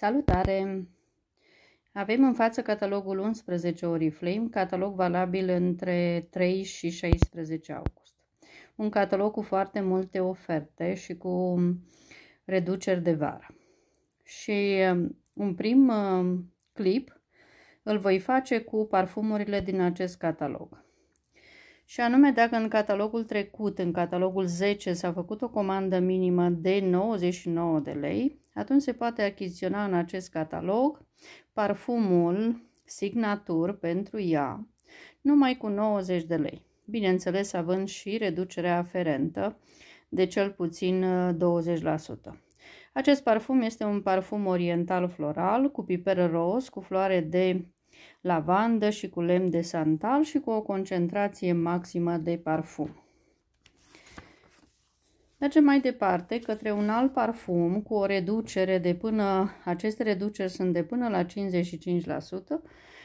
Salutare! Avem în față catalogul 11 Oriflame, catalog valabil între 3 și 16 august. Un catalog cu foarte multe oferte și cu reduceri de vară. Și um, un prim um, clip îl voi face cu parfumurile din acest catalog și anume dacă în catalogul trecut, în catalogul 10, s-a făcut o comandă minimă de 99 de lei, atunci se poate achiziționa în acest catalog parfumul signatur pentru ea, numai cu 90 de lei. Bineînțeles, având și reducerea aferentă de cel puțin 20%. Uh, acest parfum este un parfum oriental floral cu piper roz, cu floare de lavandă și cu lemn de santal și cu o concentrație maximă de parfum. Mergem mai departe către un alt parfum cu o reducere de până, aceste reduceri sunt de până la 55%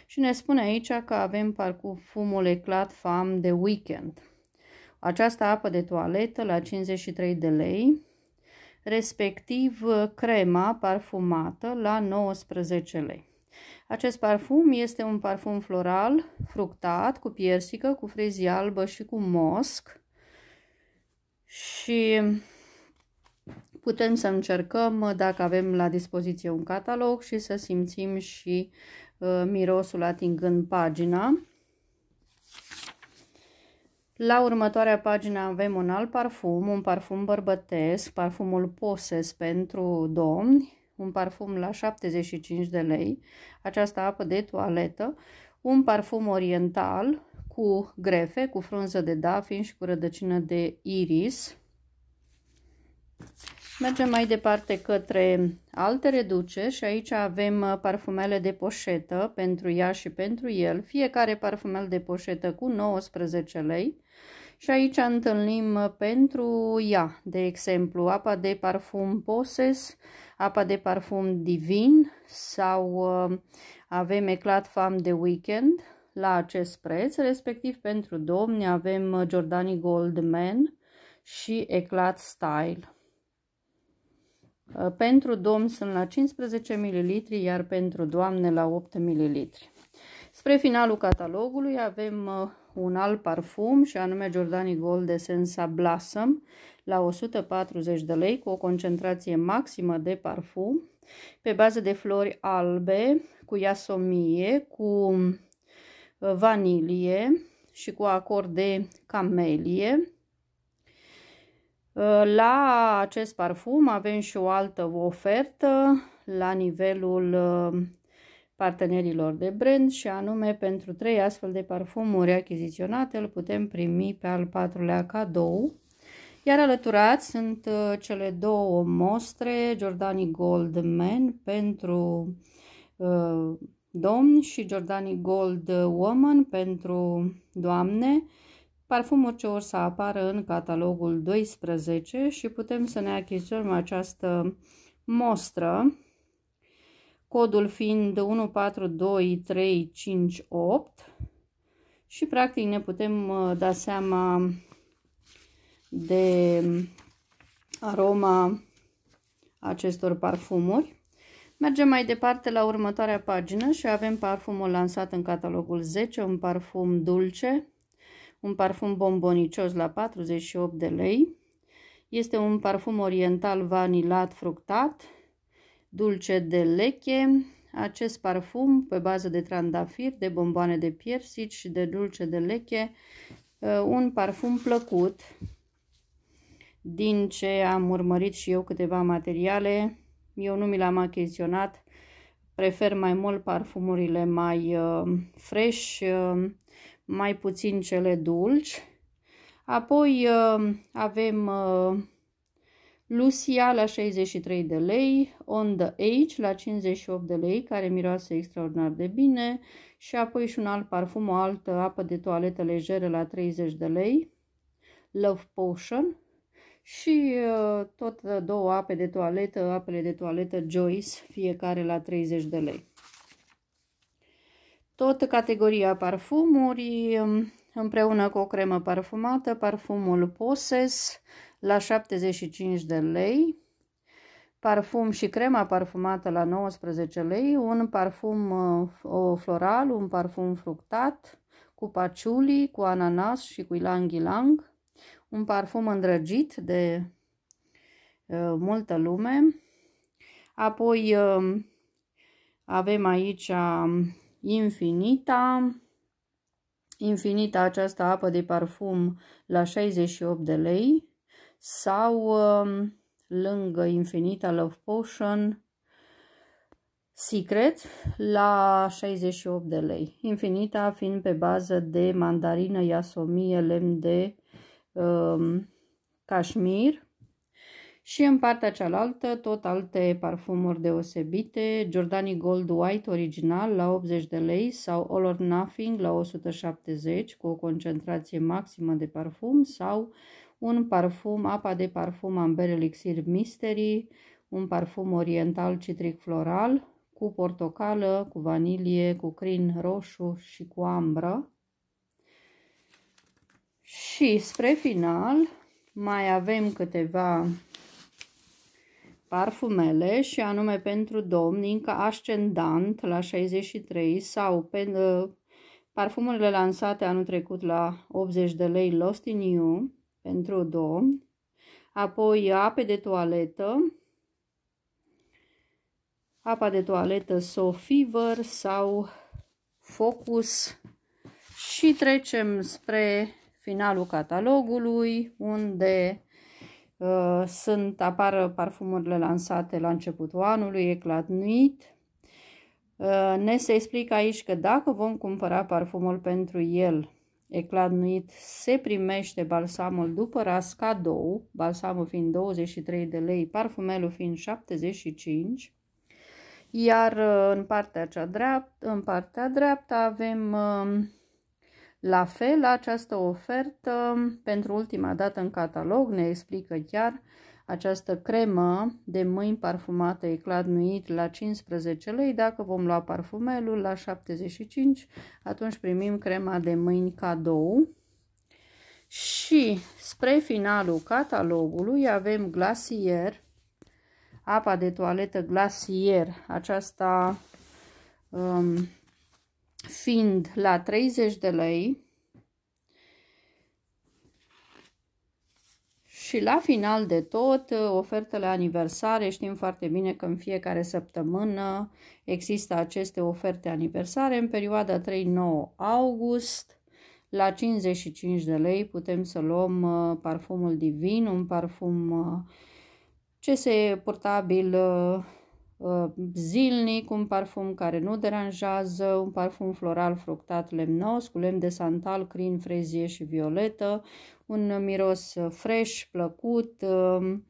și ne spune aici că avem parfumul Eclat Fam de Weekend. Această apă de toaletă la 53 de lei, respectiv crema parfumată la 19 lei. Acest parfum este un parfum floral, fructat, cu piersică, cu frezie albă și cu mosc. Și putem să încercăm dacă avem la dispoziție un catalog și să simțim și uh, mirosul atingând pagina. La următoarea pagină avem un alt parfum, un parfum bărbătesc, parfumul Poses pentru domni, un parfum la 75 de lei, această apă de toaletă, un parfum oriental cu grefe, cu frunză de dafin și cu rădăcină de iris. Mergem mai departe către alte reduce și aici avem uh, parfumele de poșetă pentru ea și pentru el, fiecare parfumel de poșetă cu 19 lei, și aici întâlnim uh, pentru ea, de exemplu, apa de parfum Poses, apa de parfum Divin sau uh, avem Eclat Fam de Weekend la acest preț, respectiv pentru domni avem uh, Giordani Goldman și Eclat Style. Uh, pentru domn sunt la 15 ml, iar pentru doamne la 8 ml. Spre finalul catalogului avem uh, un alt parfum și anume Giordani Gold de Sensa Blossom la 140 de lei cu o concentrație maximă de parfum pe bază de flori albe cu iasomie, cu uh, vanilie și cu acord de camelie. Uh, la acest parfum avem și o altă ofertă la nivelul partenerilor de brand și anume pentru trei astfel de parfumuri achiziționate îl putem primi pe al patrulea cadou. Iar alăturați sunt uh, cele două mostre Giordani Gold Men pentru uh, domni și Giordani Gold Woman pentru doamne, parfumuri ce or să apară în catalogul 12 și putem să ne achiziționăm această mostră codul fiind 142358 și practic ne putem uh, da seama de um, aroma acestor parfumuri. Mergem mai departe la următoarea pagină și avem parfumul lansat în catalogul 10, un parfum dulce, un parfum bombonicios la 48 de lei. Este un parfum oriental vanilat fructat dulce de leche. Acest parfum pe bază de trandafir, de bomboane de piersici și de dulce de leche, uh, un parfum plăcut. Din ce am urmărit și eu câteva materiale, eu nu mi l-am achiziționat, prefer mai mult parfumurile mai uh, fresh, uh, mai puțin cele dulci. Apoi uh, avem uh, Lucia la 63 de lei, On the Age la 58 de lei, care miroase extraordinar de bine, și apoi și un alt parfum, o altă apă de toaletă lejeră la 30 de lei, Love Potion, și uh, tot uh, două ape de toaletă, apele de toaletă Joyce, fiecare la 30 de lei. Tot categoria parfumuri, um, împreună cu o cremă parfumată, parfumul Poses, la 75 de lei, parfum și crema parfumată la 19 lei, un parfum uh, floral, un parfum fructat cu paciuli, cu ananas și cu ilang-ilang, un parfum îndrăgit de uh, multă lume. Apoi uh, avem aici um, Infinita, Infinita aceasta apă de parfum la 68 de lei, sau um, lângă Infinita Love Potion Secret la 68 de lei. Infinita fiind pe bază de mandarină, iasomie, lemn de um, cașmir și în partea cealaltă tot alte parfumuri deosebite, Giordani Gold White original la 80 de lei sau All or Nothing la 170 cu o concentrație maximă de parfum sau un parfum, apa de parfum Amber Elixir Mystery, un parfum oriental citric floral cu portocală, cu vanilie, cu crin roșu și cu ambră. Și spre final mai avem câteva parfumele și anume pentru domni încă ascendant la 63 sau pe, ă, parfumurile lansate anul trecut la 80 de lei Lost in You pentru domn, apoi ape de toaletă, apa de toaletă Sofiver sau Focus și trecem spre finalul catalogului unde uh, sunt apară parfumurile lansate la începutul anului, Eclat Uh, ne se explică aici că dacă vom cumpăra parfumul pentru el ecladnuit se primește balsamul după ras cadou, balsamul fiind 23 de lei, parfumelul fiind 75 iar uh, în partea, cea dreaptă, în partea dreaptă avem um, la fel această ofertă um, pentru ultima dată în catalog, ne explică chiar această cremă de mâini parfumată eclat nuit la 15 lei, dacă vom lua parfumelul la 75, atunci primim crema de mâini cadou. Și spre finalul catalogului avem glasier, apa de toaletă glasier, aceasta um, fiind la 30 de lei, Și la final de tot, uh, ofertele aniversare, știm foarte bine că în fiecare săptămână există aceste oferte aniversare în perioada 3-9 august. La 55 de lei putem să luăm uh, parfumul divin, un parfum uh, ce se portabil zilnic, un parfum care nu deranjează, un parfum floral fructat lemnos cu lemn de santal, crin, frezie și violetă, un miros uh, fresh, plăcut, um,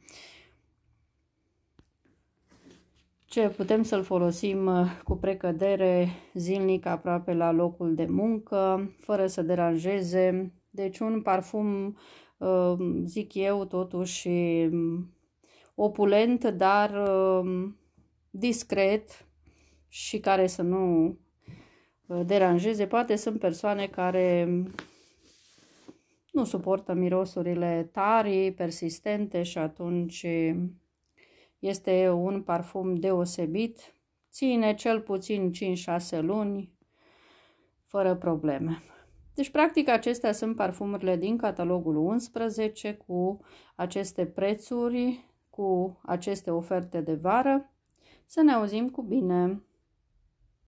ce putem să-l folosim uh, cu precădere zilnic aproape la locul de muncă, fără să deranjeze. Deci un parfum, um, zic eu, totuși um, opulent, dar discret și care să nu uh, deranjeze. Poate sunt persoane care nu suportă mirosurile tari, persistente și atunci este un parfum deosebit. Ține cel puțin 5-6 luni fără probleme. Deci, practic, acestea sunt parfumurile din catalogul 11 cu aceste prețuri, cu aceste oferte de vară. Să ne auzim cu bine!